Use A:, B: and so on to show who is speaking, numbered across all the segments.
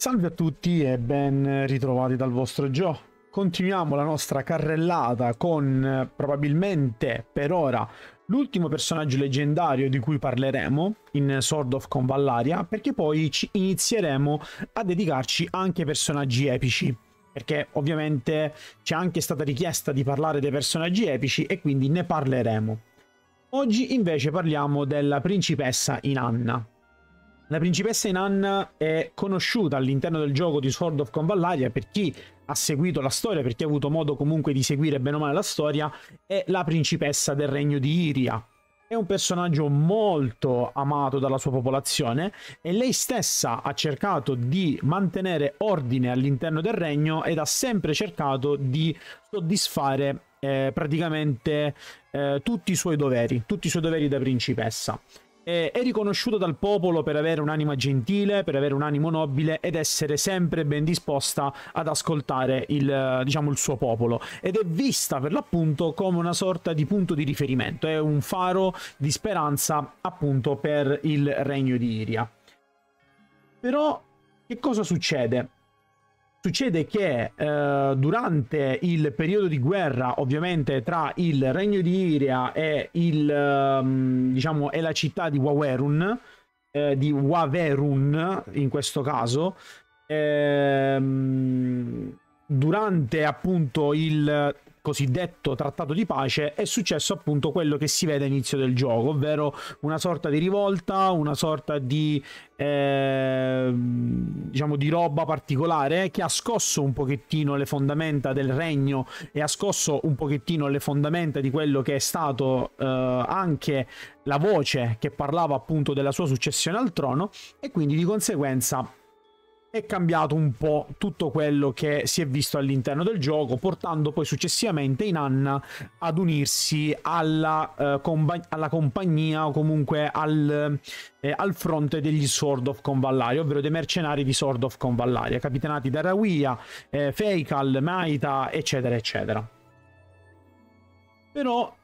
A: Salve a tutti e ben ritrovati dal vostro Gio. Continuiamo la nostra carrellata con probabilmente per ora l'ultimo personaggio leggendario di cui parleremo in Sword of Convallaria perché poi inizieremo a dedicarci anche ai personaggi epici perché ovviamente c'è anche stata richiesta di parlare dei personaggi epici e quindi ne parleremo. Oggi invece parliamo della principessa Inanna, la principessa Inan è conosciuta all'interno del gioco di Sword of Convallaria per chi ha seguito la storia, per chi ha avuto modo comunque di seguire bene o male la storia, è la principessa del regno di Iria. È un personaggio molto amato dalla sua popolazione e lei stessa ha cercato di mantenere ordine all'interno del regno ed ha sempre cercato di soddisfare eh, praticamente eh, tutti i suoi doveri, tutti i suoi doveri da principessa eh, è riconosciuto dal popolo per avere un'anima gentile, per avere un animo nobile ed essere sempre ben disposta ad ascoltare il, eh, diciamo, il suo popolo. Ed è vista per l'appunto come una sorta di punto di riferimento, è un faro di speranza appunto per il regno di Iria. Però che cosa succede? Succede che eh, durante il periodo di guerra, ovviamente tra il regno di Iria e, il, ehm, diciamo, e la città di Wawerun, eh, di Waverun in questo caso, ehm, durante appunto il cosiddetto trattato di pace è successo appunto quello che si vede all'inizio del gioco, ovvero una sorta di rivolta, una sorta di eh, diciamo di roba particolare che ha scosso un pochettino le fondamenta del regno e ha scosso un pochettino le fondamenta di quello che è stato eh, anche la voce che parlava appunto della sua successione al trono e quindi di conseguenza è cambiato un po' tutto quello che si è visto all'interno del gioco, portando poi successivamente Inanna ad unirsi alla, eh, compa- alla compagnia o comunque al, eh, al, fronte degli Sword of Convallaria, ovvero dei mercenari di Sword of Convallaria, capitanati da Rawia, eh, Feikal, Maita, eccetera, eccetera. Però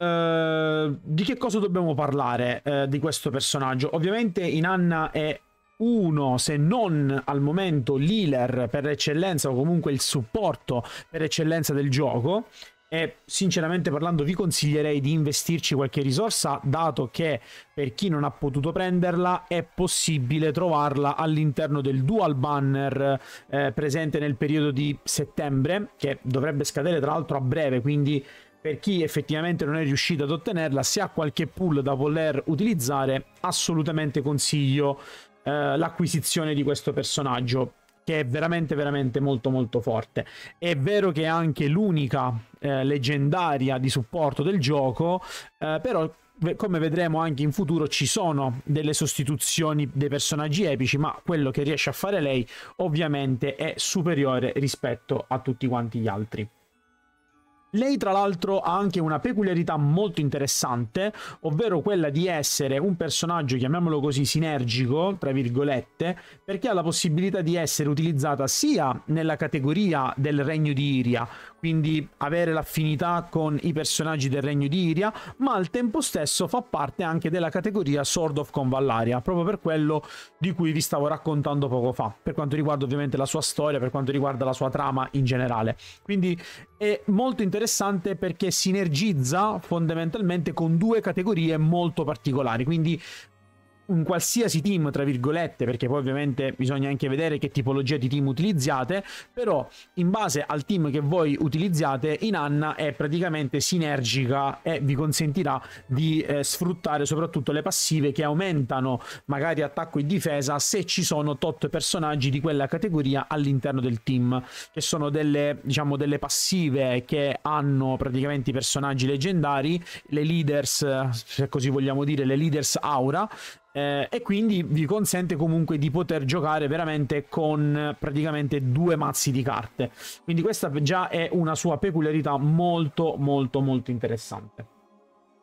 A: Uh, di che cosa dobbiamo parlare uh, di questo personaggio? Ovviamente Inanna è uno, se non al momento l'healer per eccellenza o comunque il supporto per eccellenza del gioco. E sinceramente parlando vi consiglierei di investirci qualche risorsa, dato che per chi non ha potuto prenderla è possibile trovarla all'interno del dual banner eh, presente nel periodo di settembre, che dovrebbe scadere tra l'altro a breve, quindi per chi effettivamente non è riuscito ad ottenerla, se ha qualche pool da voler utilizzare, assolutamente consiglio eh, l'acquisizione di questo personaggio che è veramente veramente molto molto forte. È vero che è anche l'unica eh, leggendaria di supporto del gioco, eh, però come vedremo anche in futuro ci sono delle sostituzioni dei personaggi epici, ma quello che riesce a fare lei ovviamente è superiore rispetto a tutti quanti gli altri. Lei tra l'altro ha anche una peculiarità molto interessante, ovvero quella di essere un personaggio, chiamiamolo così, sinergico, tra virgolette, perché ha la possibilità di essere utilizzata sia nella categoria del Regno di Iria, quindi avere l'affinità con i personaggi del Regno di Iria, ma al tempo stesso fa parte anche della categoria Sword of Convallaria, proprio per quello di cui vi stavo raccontando poco fa, per quanto riguarda ovviamente la sua storia, per quanto riguarda la sua trama in generale. Quindi è molto interessante perché sinergizza fondamentalmente con due categorie molto particolari, quindi un qualsiasi team, tra virgolette, perché poi ovviamente bisogna anche vedere che tipologia di team utilizzate, però in base al team che voi utilizzate, Inanna è praticamente sinergica e vi consentirà di eh, sfruttare soprattutto le passive che aumentano magari attacco e difesa se ci sono tot personaggi di quella categoria all'interno del team, che sono delle, diciamo, delle passive che hanno praticamente i personaggi leggendari, le leaders, se così vogliamo dire, le leaders aura, eh, e quindi vi consente comunque di poter giocare veramente con eh, praticamente due mazzi di carte. Quindi questa già è una sua peculiarità molto molto molto interessante.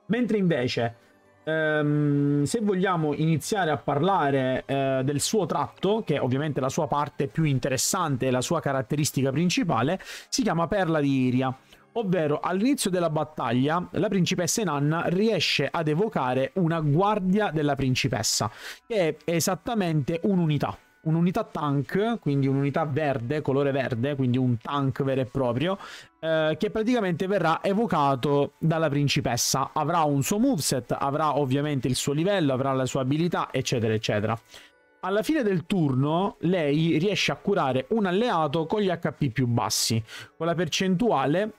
A: Mentre invece ehm, se vogliamo iniziare a parlare eh, del suo tratto, che è ovviamente la sua parte più interessante e la sua caratteristica principale, si chiama Perla di Iria ovvero all'inizio della battaglia la principessa Inanna riesce ad evocare una guardia della principessa, che è esattamente un'unità. Un'unità tank, quindi un'unità verde, colore verde, quindi un tank vero e proprio, eh, che praticamente verrà evocato dalla principessa. Avrà un suo moveset, avrà ovviamente il suo livello, avrà la sua abilità, eccetera, eccetera. Alla fine del turno lei riesce a curare un alleato con gli HP più bassi, con la percentuale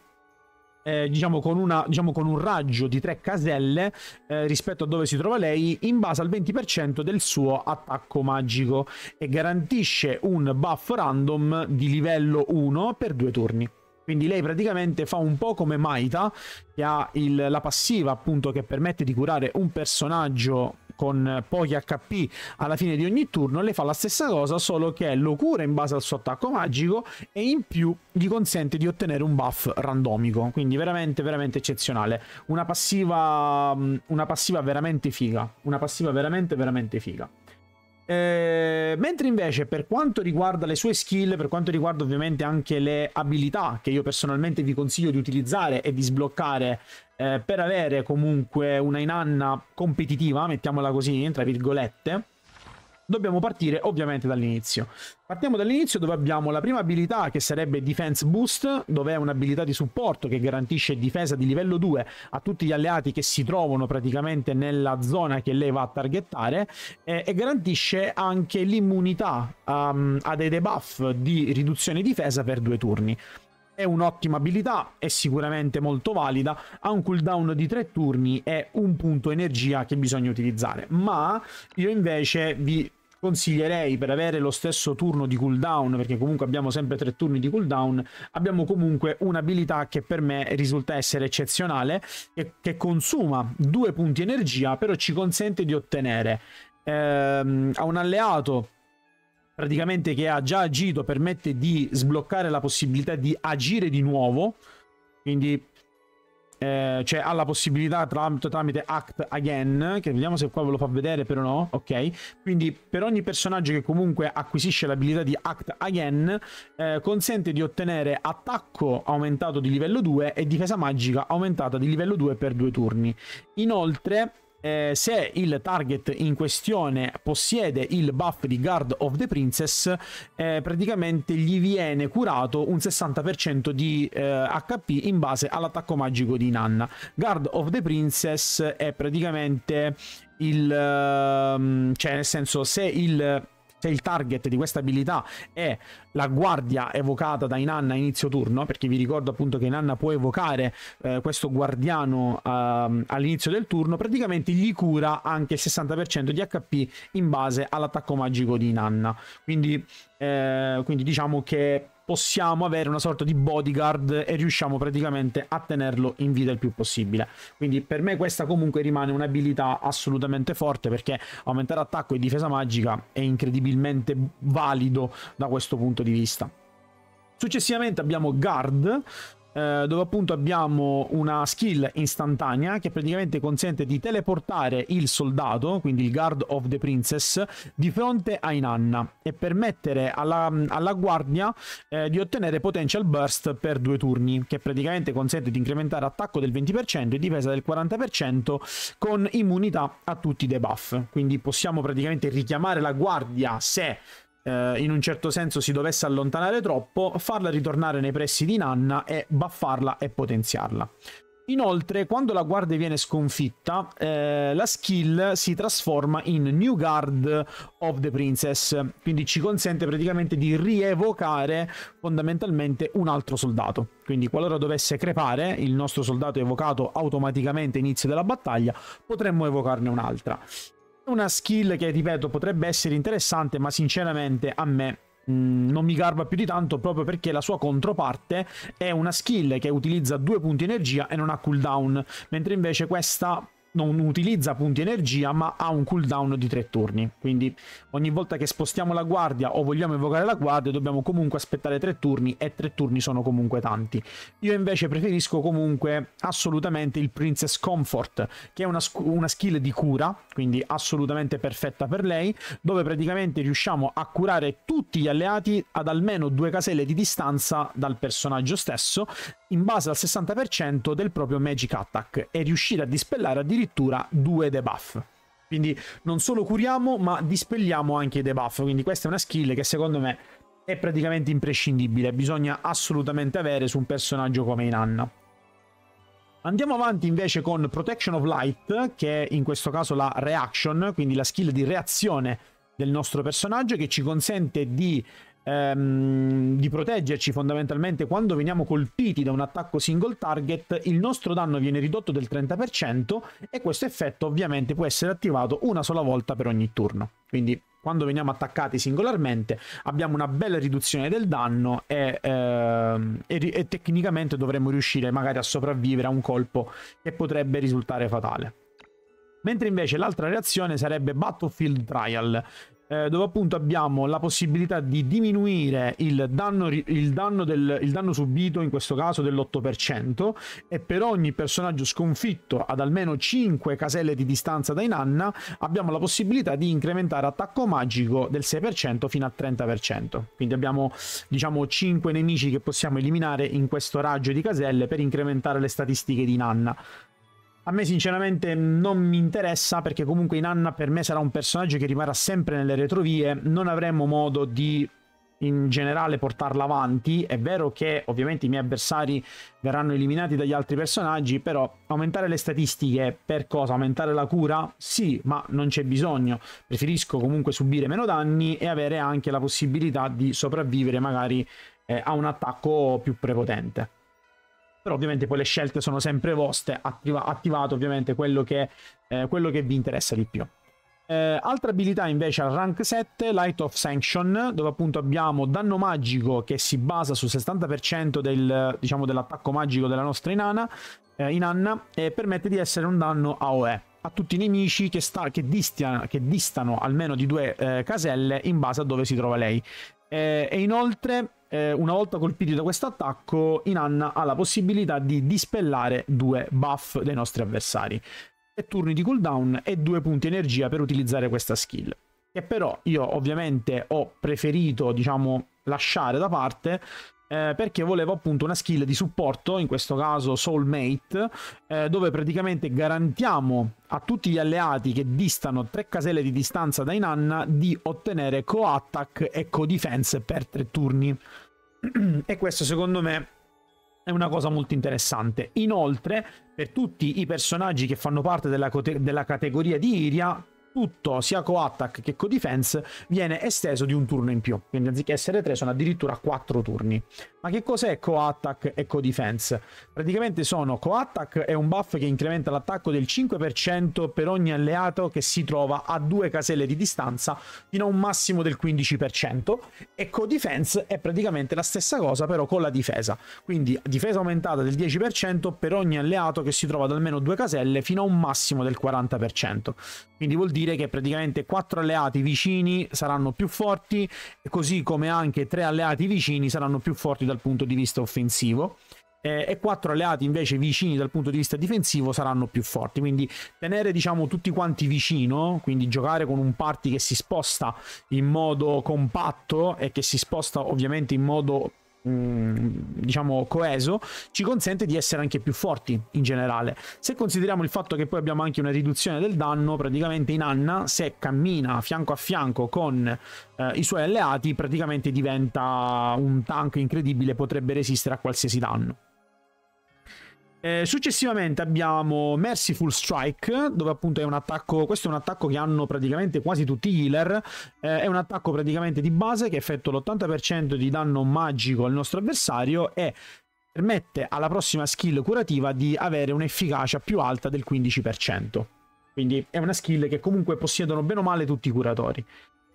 A: eh, diciamo, con una, diciamo, con un raggio di tre caselle eh, rispetto a dove si trova lei, in base al 20% del suo attacco magico e garantisce un buff random di livello 1 per due turni. Quindi lei praticamente fa un po' come Maita, che ha il, la passiva appunto che permette di curare un personaggio con pochi HP alla fine di ogni turno, le fa la stessa cosa, solo che lo cura in base al suo attacco magico e in più gli consente di ottenere un buff randomico, quindi veramente veramente eccezionale. Una passiva mm, una passiva veramente figa, una passiva veramente veramente figa. Eh, mentre invece per quanto riguarda le sue skill, per quanto riguarda ovviamente anche le abilità che io personalmente vi consiglio di utilizzare e di sbloccare eh, per avere comunque una Inanna competitiva, mettiamola così, tra virgolette, dobbiamo partire ovviamente dall'inizio. Partiamo dall'inizio dove abbiamo la prima abilità che sarebbe Defense Boost, dove è un'abilità di supporto che garantisce difesa di livello 2 a tutti gli alleati che si trovano praticamente nella zona che lei va a targettare eh, e garantisce anche l'immunità um, a dei debuff di riduzione difesa per due turni. È un'ottima abilità, è sicuramente molto valida, ha un cooldown di 3 turni e un punto energia che bisogna utilizzare, ma io invece vi consiglierei per avere lo stesso turno di cooldown, perché comunque abbiamo sempre tre turni di cooldown, abbiamo comunque un'abilità che per me risulta essere eccezionale, che, che consuma due punti energia, però ci consente di ottenere ehm, a un alleato praticamente che ha già agito permette di sbloccare la possibilità di agire di nuovo, quindi eh, cioè ha la possibilità tramite, tramite, Act Again, che vediamo se qua ve lo fa vedere però no, ok? Quindi per ogni personaggio che comunque acquisisce l'abilità di Act Again, eh, consente di ottenere attacco aumentato di livello 2 e difesa magica aumentata di livello 2 per due turni. Inoltre eh, se il target in questione possiede il buff di Guard of the Princess, eh, praticamente gli viene curato un 60% di eh, HP in base all'attacco magico di Nanna. Guard of the Princess è praticamente il... Ehm, cioè nel senso se il se il target di questa abilità è la guardia evocata da Inanna a inizio turno, perché vi ricordo appunto che Inanna può evocare eh, questo guardiano eh, all'inizio del turno, praticamente gli cura anche il 60% di HP in base all'attacco magico di Inanna. Quindi eh, quindi diciamo che possiamo avere una sorta di bodyguard e riusciamo praticamente a tenerlo in vita il più possibile. Quindi per me questa comunque rimane un'abilità assolutamente forte perché aumentare attacco e difesa magica è incredibilmente valido da questo punto di vista. Successivamente abbiamo Guard, eh, dove appunto abbiamo una skill istantanea che praticamente consente di teleportare il soldato, quindi il Guard of the Princess, di fronte a Inanna e permettere alla, alla guardia eh, di ottenere potential burst per due turni, che praticamente consente di incrementare attacco del 20% e difesa del 40% con immunità a tutti i debuff. Quindi possiamo praticamente richiamare la guardia se eh, in un certo senso si dovesse allontanare troppo, farla ritornare nei pressi di Nanna e baffarla e potenziarla. Inoltre, quando la guardia viene sconfitta, eh, la skill si trasforma in New Guard of the Princess, quindi ci consente praticamente di rievocare fondamentalmente un altro soldato. Quindi qualora dovesse crepare, il nostro soldato evocato automaticamente all'inizio della battaglia, potremmo evocarne un'altra. Una skill che, ripeto, potrebbe essere interessante, ma sinceramente a me mm, non mi garba più di tanto proprio perché la sua controparte è una skill che utilizza due punti energia e non ha cooldown, mentre invece questa non utilizza punti energia ma ha un cooldown di tre turni quindi ogni volta che spostiamo la guardia o vogliamo evocare la guardia dobbiamo comunque aspettare tre turni e tre turni sono comunque tanti io invece preferisco comunque assolutamente il Princess Comfort che è una, una skill di cura quindi assolutamente perfetta per lei dove praticamente riusciamo a curare tutti gli alleati ad almeno due caselle di distanza dal personaggio stesso in base al 60% del proprio magic attack e riuscire a dispellare addirittura addirittura due debuff. Quindi non solo curiamo, ma dispelliamo anche i debuff. Quindi questa è una skill che secondo me è praticamente imprescindibile. Bisogna assolutamente avere su un personaggio come Inanna. Andiamo avanti invece con Protection of Light, che è in questo caso la reaction, quindi la skill di reazione del nostro personaggio, che ci consente di ehm, di proteggerci fondamentalmente quando veniamo colpiti da un attacco single target, il nostro danno viene ridotto del 30% e questo effetto ovviamente può essere attivato una sola volta per ogni turno. Quindi quando veniamo attaccati singolarmente abbiamo una bella riduzione del danno e, ehm, e, e tecnicamente dovremmo riuscire magari a sopravvivere a un colpo che potrebbe risultare fatale mentre invece l'altra reazione sarebbe Battlefield Trial, eh, dove appunto abbiamo la possibilità di diminuire il danno, il danno, del, il danno subito, in questo caso dell'8%, e per ogni personaggio sconfitto ad almeno 5 caselle di distanza dai nanna abbiamo la possibilità di incrementare attacco magico del 6% fino al 30%. Quindi abbiamo diciamo 5 nemici che possiamo eliminare in questo raggio di caselle per incrementare le statistiche di nanna. A me sinceramente non mi interessa perché comunque Inanna per me sarà un personaggio che rimarrà sempre nelle retrovie, non avremo modo di in generale portarla avanti. È vero che ovviamente i miei avversari verranno eliminati dagli altri personaggi, però aumentare le statistiche per cosa? Aumentare la cura? Sì, ma non c'è bisogno. Preferisco comunque subire meno danni e avere anche la possibilità di sopravvivere magari eh, a un attacco più prepotente però ovviamente poi le scelte sono sempre vostre, attiva, attivate ovviamente quello che, eh, quello che vi interessa di più. Eh, altra abilità invece al rank 7, Light of Sanction, dove appunto abbiamo danno magico che si basa sul 60% del, diciamo, dell'attacco magico della nostra Inanna, eh, Inanna e permette di essere un danno AOE a tutti i nemici che, sta, che, distia, che distano almeno di due eh, caselle in base a dove si trova lei. Eh, e inoltre, eh, una volta colpiti da questo attacco, Inanna ha la possibilità di dispellare due buff dei nostri avversari. 3 turni di cooldown e due punti energia per utilizzare questa skill. Che però io ovviamente ho preferito, diciamo, lasciare da parte eh, perché volevo appunto una skill di supporto, in questo caso Soulmate, eh, dove praticamente garantiamo a tutti gli alleati che distano tre caselle di distanza dai Nanna di ottenere co-attack e co-defense per tre turni. e questo secondo me è una cosa molto interessante. Inoltre, per tutti i personaggi che fanno parte della, della categoria di Iria, tutto, sia co-attack che co-defense, viene esteso di un turno in più. Quindi anziché essere 3 sono addirittura 4 turni. Ma che cos'è Co-Attack e Co-Defense? Praticamente sono Co-Attack è un buff che incrementa l'attacco del 5% per ogni alleato che si trova a due caselle di distanza fino a un massimo del 15% e Co-Defense è praticamente la stessa cosa però con la difesa. Quindi difesa aumentata del 10% per ogni alleato che si trova ad almeno due caselle fino a un massimo del 40%. Quindi vuol dire che praticamente quattro alleati vicini saranno più forti, così come anche tre alleati vicini saranno più forti dal dal punto di vista offensivo eh, e quattro alleati invece vicini dal punto di vista difensivo saranno più forti. Quindi tenere diciamo tutti quanti vicino, quindi giocare con un party che si sposta in modo compatto e che si sposta ovviamente in modo Mm, diciamo coeso ci consente di essere anche più forti in generale se consideriamo il fatto che poi abbiamo anche una riduzione del danno praticamente in Anna se cammina fianco a fianco con eh, i suoi alleati praticamente diventa un tank incredibile potrebbe resistere a qualsiasi danno eh, successivamente abbiamo Merciful Strike, dove appunto è un attacco, questo è un attacco che hanno praticamente quasi tutti gli healer, eh, è un attacco praticamente di base che effettua l'80% di danno magico al nostro avversario e permette alla prossima skill curativa di avere un'efficacia più alta del 15%. Quindi è una skill che comunque possiedono bene o male tutti i curatori.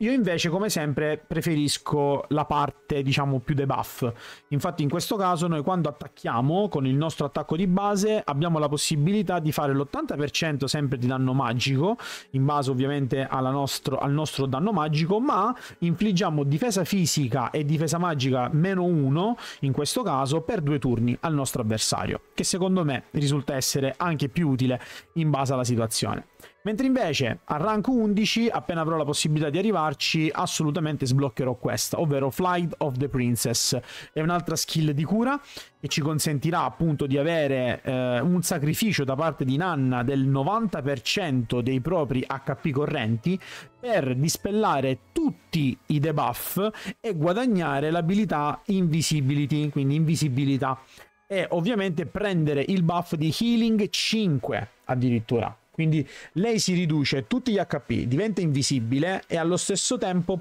A: Io invece, come sempre, preferisco la parte, diciamo, più debuff. Infatti in questo caso noi quando attacchiamo con il nostro attacco di base abbiamo la possibilità di fare l'80% sempre di danno magico, in base ovviamente nostro, al nostro danno magico, ma infliggiamo difesa fisica e difesa magica meno 1, in questo caso, per due turni al nostro avversario, che secondo me risulta essere anche più utile in base alla situazione. Mentre invece a rank 11, appena avrò la possibilità di arrivarci, assolutamente sbloccherò questa, ovvero Flight of the Princess. È un'altra skill di cura che ci consentirà appunto di avere eh, un sacrificio da parte di Nanna del 90% dei propri HP correnti per dispellare tutti i debuff e guadagnare l'abilità Invisibility, quindi invisibilità. E ovviamente prendere il buff di Healing 5 addirittura quindi lei si riduce tutti gli HP, diventa invisibile e allo stesso tempo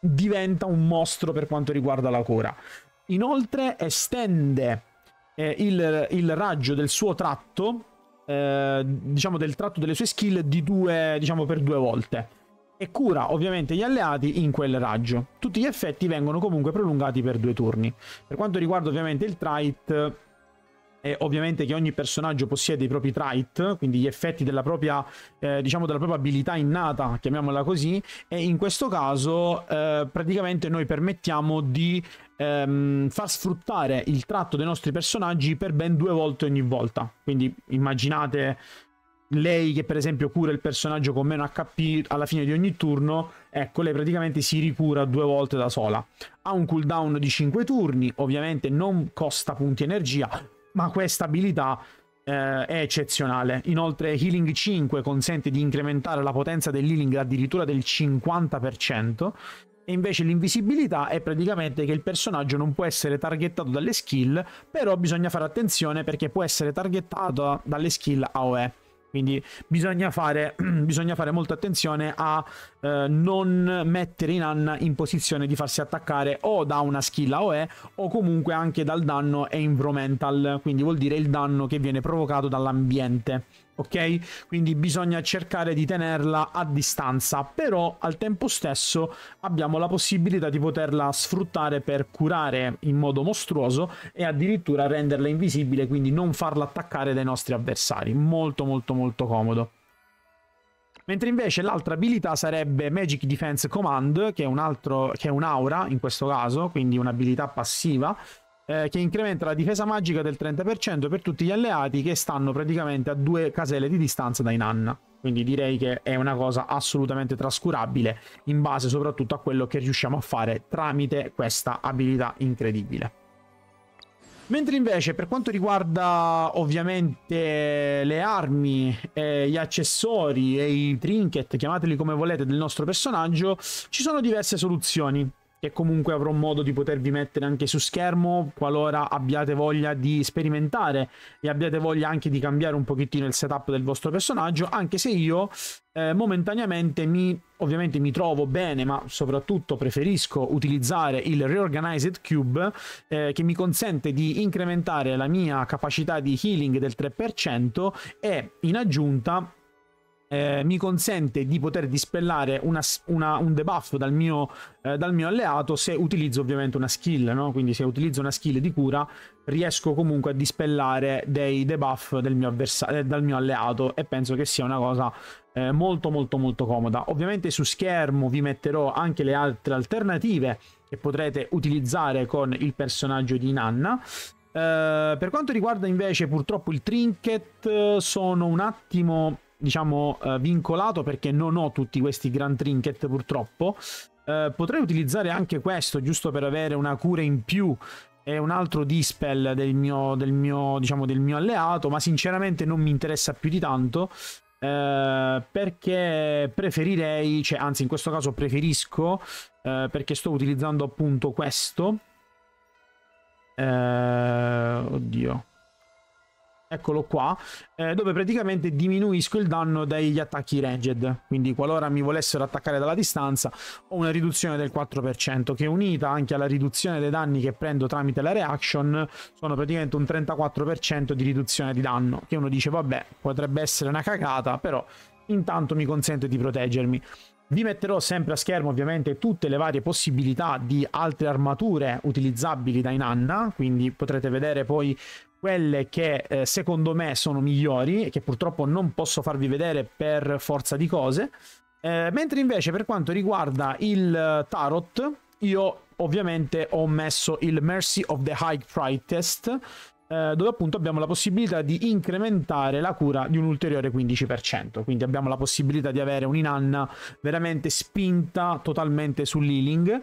A: diventa un mostro per quanto riguarda la cura. Inoltre estende eh, il, il raggio del suo tratto eh, diciamo del tratto delle sue skill di due, diciamo per due volte e cura ovviamente gli alleati in quel raggio. Tutti gli effetti vengono comunque prolungati per due turni. Per quanto riguarda ovviamente il Trite, eh, ovviamente che ogni personaggio possiede i propri trait, quindi gli effetti della propria, eh, diciamo della propria abilità innata, chiamiamola così, e in questo caso eh, praticamente noi permettiamo di ehm, far sfruttare il tratto dei nostri personaggi per ben due volte ogni volta. Quindi immaginate lei che per esempio cura il personaggio con meno HP alla fine di ogni turno, ecco, lei praticamente si ricura due volte da sola. Ha un cooldown di 5 turni, ovviamente non costa punti energia, ma questa abilità eh, è eccezionale. Inoltre Healing 5 consente di incrementare la potenza dell'healing addirittura del 50%, e invece l'invisibilità è praticamente che il personaggio non può essere targettato dalle skill, però bisogna fare attenzione perché può essere targettato dalle skill AOE. Quindi bisogna fare, bisogna fare molta attenzione a eh, non mettere in Anna in posizione di farsi attaccare o da una skill AOE o comunque anche dal danno environmental, quindi vuol dire il danno che viene provocato dall'ambiente ok? Quindi bisogna cercare di tenerla a distanza, però al tempo stesso abbiamo la possibilità di poterla sfruttare per curare in modo mostruoso e addirittura renderla invisibile, quindi non farla attaccare dai nostri avversari. Molto molto molto comodo. Mentre invece l'altra abilità sarebbe Magic Defense Command, che è un'aura in questo caso, quindi un'abilità passiva, eh, che incrementa la difesa magica del 30% per tutti gli alleati che stanno praticamente a due caselle di distanza dai Nanna. Quindi direi che è una cosa assolutamente trascurabile in base soprattutto a quello che riusciamo a fare tramite questa abilità incredibile. Mentre invece per quanto riguarda ovviamente le armi, eh, gli accessori e i trinket, chiamateli come volete, del nostro personaggio, ci sono diverse soluzioni che comunque avrò modo di potervi mettere anche su schermo qualora abbiate voglia di sperimentare e abbiate voglia anche di cambiare un pochettino il setup del vostro personaggio, anche se io eh, momentaneamente mi, ovviamente mi trovo bene, ma soprattutto preferisco utilizzare il Reorganized Cube eh, che mi consente di incrementare la mia capacità di healing del 3% e in aggiunta eh, mi consente di poter dispellare una, una, un debuff dal mio, eh, dal mio, alleato se utilizzo ovviamente una skill, no? quindi se utilizzo una skill di cura riesco comunque a dispellare dei debuff del mio eh, dal mio alleato e penso che sia una cosa eh, molto molto molto comoda. Ovviamente su schermo vi metterò anche le altre alternative che potrete utilizzare con il personaggio di Nanna eh, per quanto riguarda invece purtroppo il trinket eh, sono un attimo diciamo, eh, vincolato perché non ho tutti questi grand trinket purtroppo. Eh, potrei utilizzare anche questo giusto per avere una cura in più e un altro dispel del mio, del mio, diciamo, del mio alleato, ma sinceramente non mi interessa più di tanto. Eh, perché preferirei, cioè, anzi in questo caso preferisco, eh, perché sto utilizzando appunto questo. Eh, oddio, eccolo qua, eh, dove praticamente diminuisco il danno degli attacchi ranged, quindi qualora mi volessero attaccare dalla distanza ho una riduzione del 4%, che unita anche alla riduzione dei danni che prendo tramite la reaction, sono praticamente un 34% di riduzione di danno, che uno dice vabbè potrebbe essere una cagata, però intanto mi consente di proteggermi. Vi metterò sempre a schermo ovviamente tutte le varie possibilità di altre armature utilizzabili da Inanna, quindi potrete vedere poi quelle che eh, secondo me sono migliori e che purtroppo non posso farvi vedere per forza di cose. Eh, mentre invece per quanto riguarda il eh, tarot, io ovviamente ho messo il Mercy of the High Price Test eh, dove appunto abbiamo la possibilità di incrementare la cura di un ulteriore 15%, quindi abbiamo la possibilità di avere un'inanna veramente spinta totalmente sull'healing.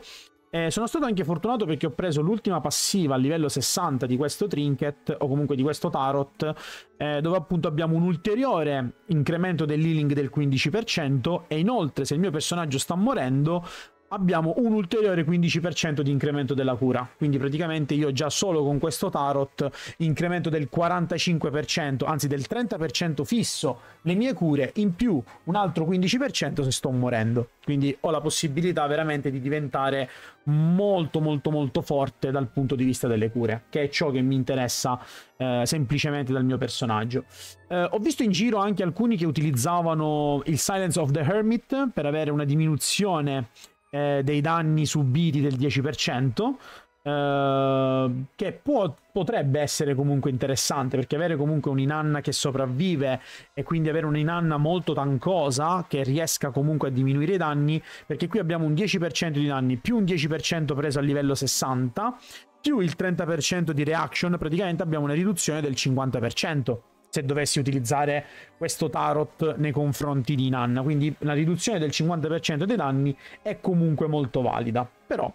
A: Eh, sono stato anche fortunato perché ho preso l'ultima passiva a livello 60 di questo trinket o comunque di questo tarot eh, dove appunto abbiamo un ulteriore incremento dell'healing del 15% e inoltre se il mio personaggio sta morendo abbiamo un ulteriore 15% di incremento della cura. Quindi praticamente io già solo con questo tarot incremento del 45%, anzi del 30% fisso le mie cure, in più un altro 15% se sto morendo. Quindi ho la possibilità veramente di diventare molto molto molto forte dal punto di vista delle cure, che è ciò che mi interessa eh, semplicemente dal mio personaggio. Eh, ho visto in giro anche alcuni che utilizzavano il Silence of the Hermit per avere una diminuzione eh, dei danni subiti del 10%, eh, che può, potrebbe essere comunque interessante, perché avere comunque un'inanna che sopravvive e quindi avere un'inanna molto tancosa che riesca comunque a diminuire i danni, perché qui abbiamo un 10% di danni più un 10% preso a livello 60, più il 30% di reaction, praticamente abbiamo una riduzione del 50% se dovessi utilizzare questo tarot nei confronti di Nanna. Quindi la riduzione del 50% dei danni è comunque molto valida. Però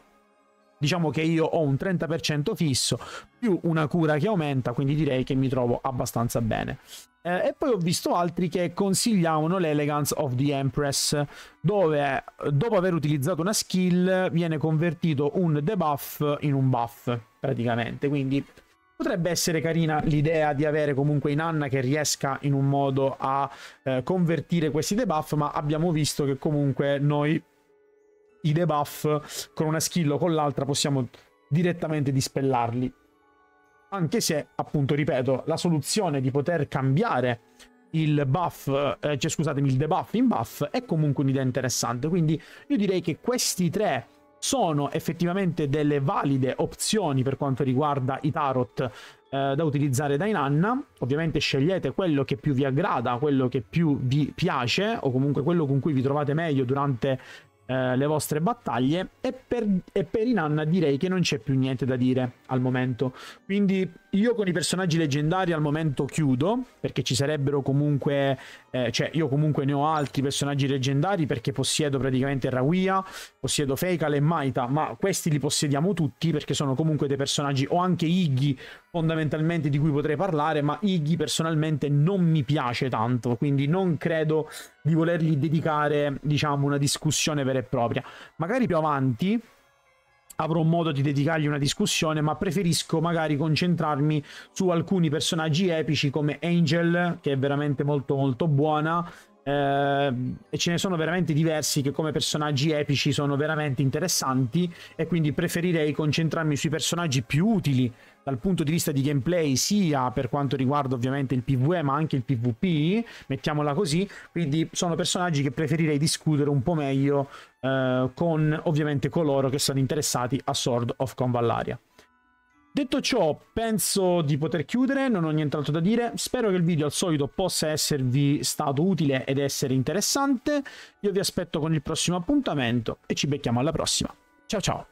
A: diciamo che io ho un 30% fisso più una cura che aumenta, quindi direi che mi trovo abbastanza bene. Eh, e poi ho visto altri che consigliavano l'Elegance of the Empress, dove dopo aver utilizzato una skill viene convertito un debuff in un buff praticamente, quindi Potrebbe essere carina l'idea di avere comunque Inanna che riesca in un modo a eh, convertire questi debuff, ma abbiamo visto che comunque noi i debuff con una skill o con l'altra possiamo direttamente dispellarli. Anche se, appunto, ripeto, la soluzione di poter cambiare il buff, eh, cioè, scusatemi, il debuff in buff è comunque un'idea interessante. Quindi io direi che questi tre sono effettivamente delle valide opzioni per quanto riguarda i tarot eh, da utilizzare da Inanna. Ovviamente scegliete quello che più vi aggrada, quello che più vi piace o comunque quello con cui vi trovate meglio durante eh, le vostre battaglie e per, e per Inanna direi che non c'è più niente da dire al momento. Quindi io con i personaggi leggendari al momento chiudo perché ci sarebbero comunque eh, cioè io comunque ne ho altri personaggi leggendari perché possiedo praticamente Rawia, possiedo Feikal e Maita, ma questi li possediamo tutti perché sono comunque dei personaggi, ho anche Iggy fondamentalmente di cui potrei parlare, ma Iggy personalmente non mi piace tanto, quindi non credo di volergli dedicare diciamo una discussione vera e propria. Magari più avanti avrò modo di dedicargli una discussione, ma preferisco magari concentrarmi su alcuni personaggi epici come Angel, che è veramente molto molto buona, eh, e ce ne sono veramente diversi che come personaggi epici sono veramente interessanti e quindi preferirei concentrarmi sui personaggi più utili dal punto di vista di gameplay sia per quanto riguarda ovviamente il PvE ma anche il PvP, mettiamola così, quindi sono personaggi che preferirei discutere un po' meglio eh, con ovviamente coloro che sono interessati a Sword of Convallaria. Detto ciò, penso di poter chiudere, non ho nient'altro da dire, spero che il video al solito possa esservi stato utile ed essere interessante, io vi aspetto con il prossimo appuntamento e ci becchiamo alla prossima. Ciao ciao!